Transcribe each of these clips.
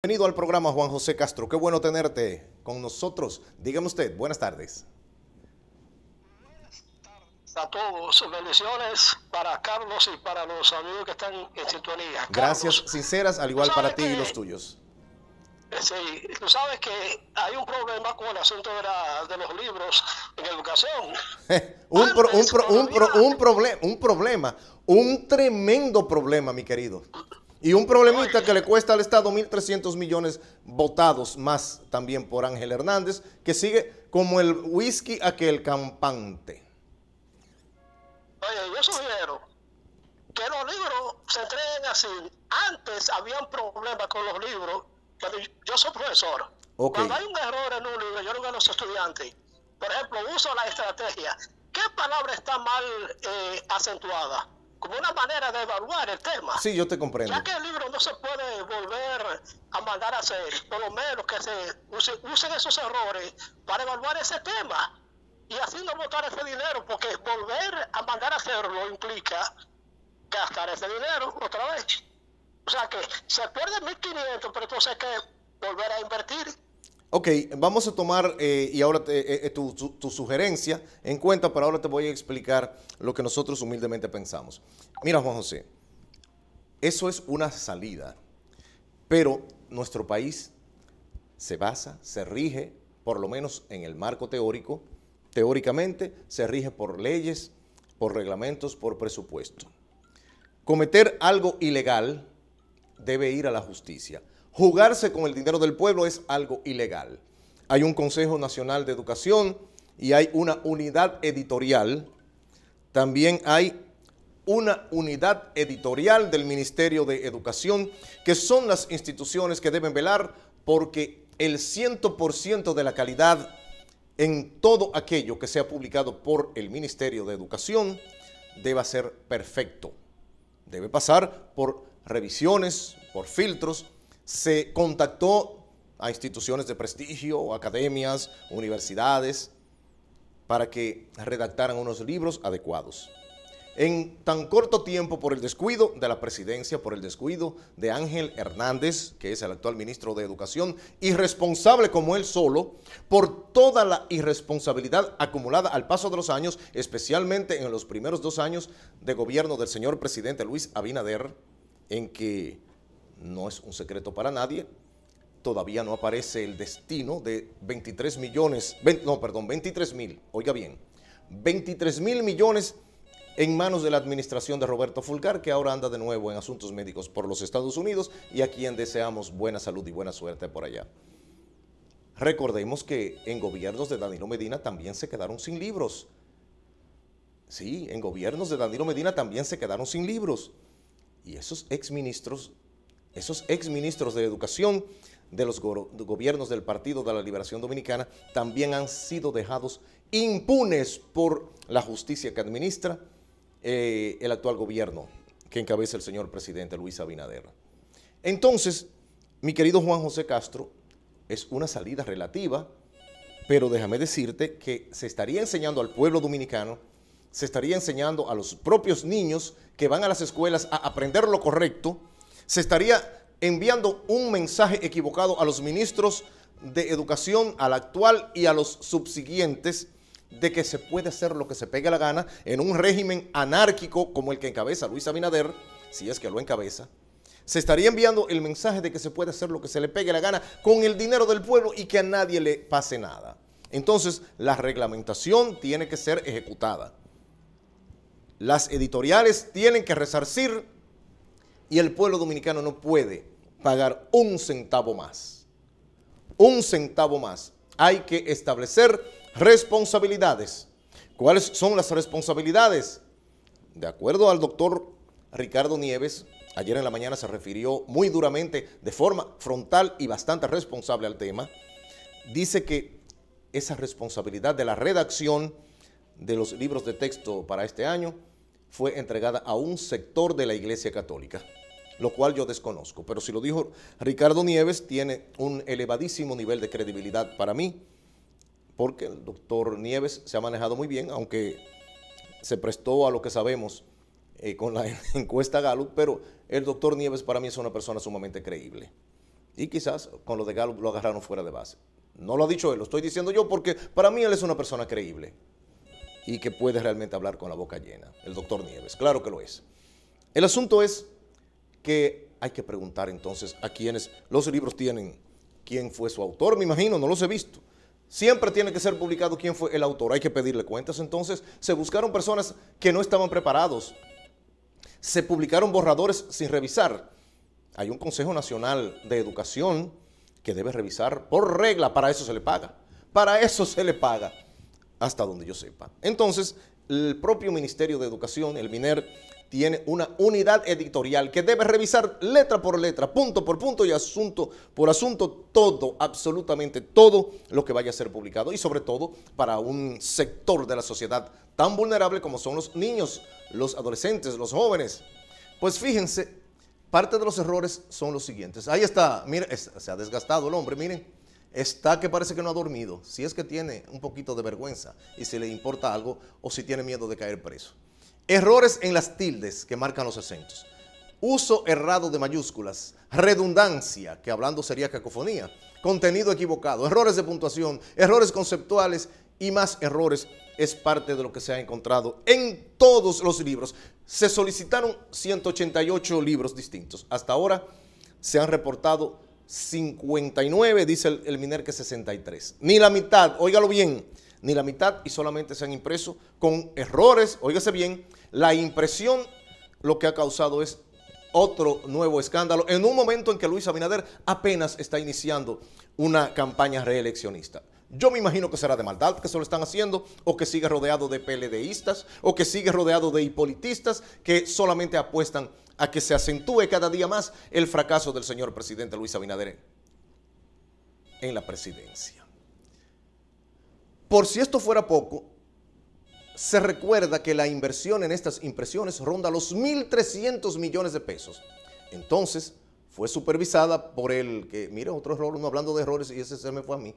Bienvenido al programa Juan José Castro, qué bueno tenerte con nosotros. Dígame usted, buenas tardes. Buenas tardes a todos, bendiciones para Carlos y para los amigos que están en sintonía. Gracias sinceras, al igual para ti y los tuyos. Sí, tú sabes que hay un problema con el asunto de, los libros en educación. un problema, un tremendo problema, mi querido. Y un problemita que le cuesta al Estado 1.300 millones votados más también por Ángel Hernández, que sigue como el whisky aquel campante. Oye, yo sugiero que los libros se entreguen así. Antes un problemas con los libros, pero yo soy profesor. Okay. Cuando hay un error en un libro, yo lo digo a los estudiantes. Por ejemplo, uso la estrategia. ¿Qué palabra está mal eh, acentuada? como una manera de evaluar el tema. Sí, yo te comprendo. Ya que el libro no se puede volver a mandar a hacer, por lo menos que se usen esos errores para evaluar ese tema y así no votar ese dinero, porque volver a mandar a hacerlo implica gastar ese dinero otra vez. O sea que se pierde 1.500, pero entonces hay que volver a invertir Ok, vamos a tomar eh, y ahora eh, eh, tu, sugerencia en cuenta, pero ahora te voy a explicar lo que nosotros humildemente pensamos. Mira, Juan José, eso es una salida, pero nuestro país se basa, se rige, por lo menos en el marco teórico, teóricamente se rige por leyes, por reglamentos, por presupuesto. Cometer algo ilegal debe ir a la justicia. Jugarse con el dinero del pueblo es algo ilegal. Hay un Consejo Nacional de Educación y hay una unidad editorial. También hay una unidad editorial del Ministerio de Educación, que son las instituciones que deben velar porque el 100% de la calidad en todo aquello que sea publicado por el Ministerio de Educación deba ser perfecto. Debe pasar por revisiones, por filtros, se contactó a instituciones de prestigio, academias, universidades, para que redactaran unos libros adecuados. En tan corto tiempo, por el descuido de la presidencia, por el descuido de Ángel Hernández, que es el actual ministro de Educación, irresponsable como él solo, por toda la irresponsabilidad acumulada al paso de los años, especialmente en los primeros dos años de gobierno del señor presidente Luis Abinader, en que no es un secreto para nadie, todavía no aparece el destino de 23 millones, no, perdón, 23 mil, oiga bien, 23 mil millones en manos de la administración de Roberto Fulgar, que ahora anda de nuevo en asuntos médicos por los Estados Unidos y a quien deseamos buena salud y buena suerte por allá. Recordemos que en gobiernos de Danilo Medina también se quedaron sin libros. Sí, en gobiernos de Danilo Medina también se quedaron sin libros. Y esos exministros esos exministros de Educación de los gobiernos del Partido de la Liberación Dominicana también han sido dejados impunes por la justicia que administra eh, el actual gobierno que encabeza el señor presidente Luis Abinader. Entonces, mi querido Juan José Castro, es una salida relativa, pero déjame decirte que se estaría enseñando al pueblo dominicano, se estaría enseñando a los propios niños que van a las escuelas a aprender lo correcto, se estaría enviando un mensaje equivocado a los ministros de educación, al actual y a los subsiguientes, de que se puede hacer lo que se pegue la gana en un régimen anárquico como el que encabeza Luis Abinader, si es que lo encabeza, se estaría enviando el mensaje de que se puede hacer lo que se le pegue la gana con el dinero del pueblo y que a nadie le pase nada. Entonces, la reglamentación tiene que ser ejecutada. Las editoriales tienen que resarcir y el pueblo dominicano no puede pagar un centavo más. Un centavo más. Hay que establecer responsabilidades. ¿Cuáles son las responsabilidades? De acuerdo al doctor Ricardo Nieves, ayer en la mañana se refirió muy duramente, de forma frontal y bastante responsable al tema, dice que esa responsabilidad de la redacción de los libros de texto para este año fue entregada a un sector de la Iglesia Católica lo cual yo desconozco. Pero si lo dijo Ricardo Nieves, tiene un elevadísimo nivel de credibilidad para mí, porque el doctor Nieves se ha manejado muy bien, aunque se prestó a lo que sabemos eh, con la encuesta Gallup, pero el doctor Nieves para mí es una persona sumamente creíble. Y quizás con lo de Gallup lo agarraron fuera de base. No lo ha dicho él, lo estoy diciendo yo porque para mí él es una persona creíble y que puede realmente hablar con la boca llena, el doctor Nieves, claro que lo es. El asunto es que hay que preguntar entonces a quienes los libros tienen, quién fue su autor, me imagino, no los he visto. Siempre tiene que ser publicado quién fue el autor, hay que pedirle cuentas. Entonces se buscaron personas que no estaban preparados, se publicaron borradores sin revisar. Hay un Consejo Nacional de Educación que debe revisar por regla, para eso se le paga, para eso se le paga, hasta donde yo sepa. Entonces, el propio Ministerio de Educación, el MINER, tiene una unidad editorial que debe revisar letra por letra, punto por punto y asunto por asunto, todo, absolutamente todo lo que vaya a ser publicado y sobre todo para un sector de la sociedad tan vulnerable como son los niños, los adolescentes, los jóvenes. Pues fíjense, parte de los errores son los siguientes. Ahí está, se ha desgastado el hombre, miren. Está que parece que no ha dormido, si es que tiene un poquito de vergüenza y si le importa algo o si tiene miedo de caer preso. Errores en las tildes que marcan los acentos. Uso errado de mayúsculas. Redundancia, que hablando sería cacofonía. Contenido equivocado. Errores de puntuación. Errores conceptuales y más errores es parte de lo que se ha encontrado en todos los libros. Se solicitaron 188 libros distintos. Hasta ahora se han reportado 59, dice el, Miner que 63. Ni la mitad, óigalo bien ni la mitad y solamente se han impreso con errores. Óigase bien, la impresión lo que ha causado es otro nuevo escándalo en un momento en que Luis Abinader apenas está iniciando una campaña reeleccionista. Yo me imagino que será de maldad que se lo están haciendo, o que sigue rodeado de PLDistas, o que sigue rodeado de hipolitistas que solamente apuestan a que se acentúe cada día más el fracaso del señor presidente Luis Abinader en la presidencia. Por si esto fuera poco, se recuerda que la inversión en estas impresiones ronda los 1.300 millones de pesos. Entonces, fue supervisada por el que, mire otro error, no hablando de errores y ese se me fue a mí,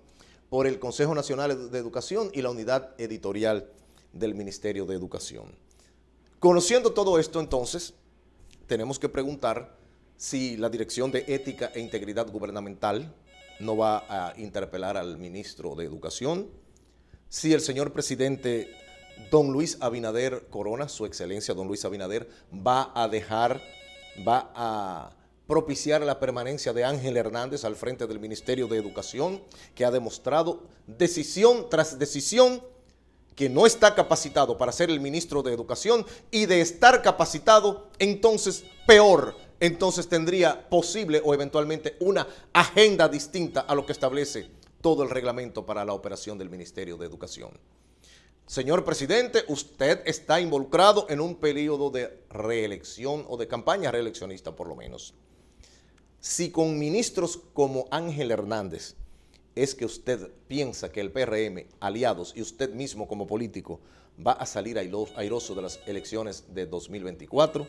por el Consejo Nacional de Educación y la unidad editorial del Ministerio de Educación. Conociendo todo esto, entonces, tenemos que preguntar si la Dirección de Ética e Integridad Gubernamental no va a interpelar al ministro de Educación, si el señor presidente don Luis Abinader Corona, su excelencia don Luis Abinader, va a dejar, va a propiciar la permanencia de Ángel Hernández al frente del Ministerio de Educación, que ha demostrado decisión tras decisión que no está capacitado para ser el ministro de Educación y de estar capacitado, entonces peor, entonces tendría posible o eventualmente una agenda distinta a lo que establece todo el reglamento para la operación del Ministerio de Educación. Señor presidente, usted está involucrado en un periodo de reelección o de campaña reeleccionista por lo menos. Si con ministros como Ángel Hernández es que usted piensa que el PRM, aliados y usted mismo como político va a salir airoso de las elecciones de 2024,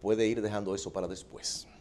puede ir dejando eso para después.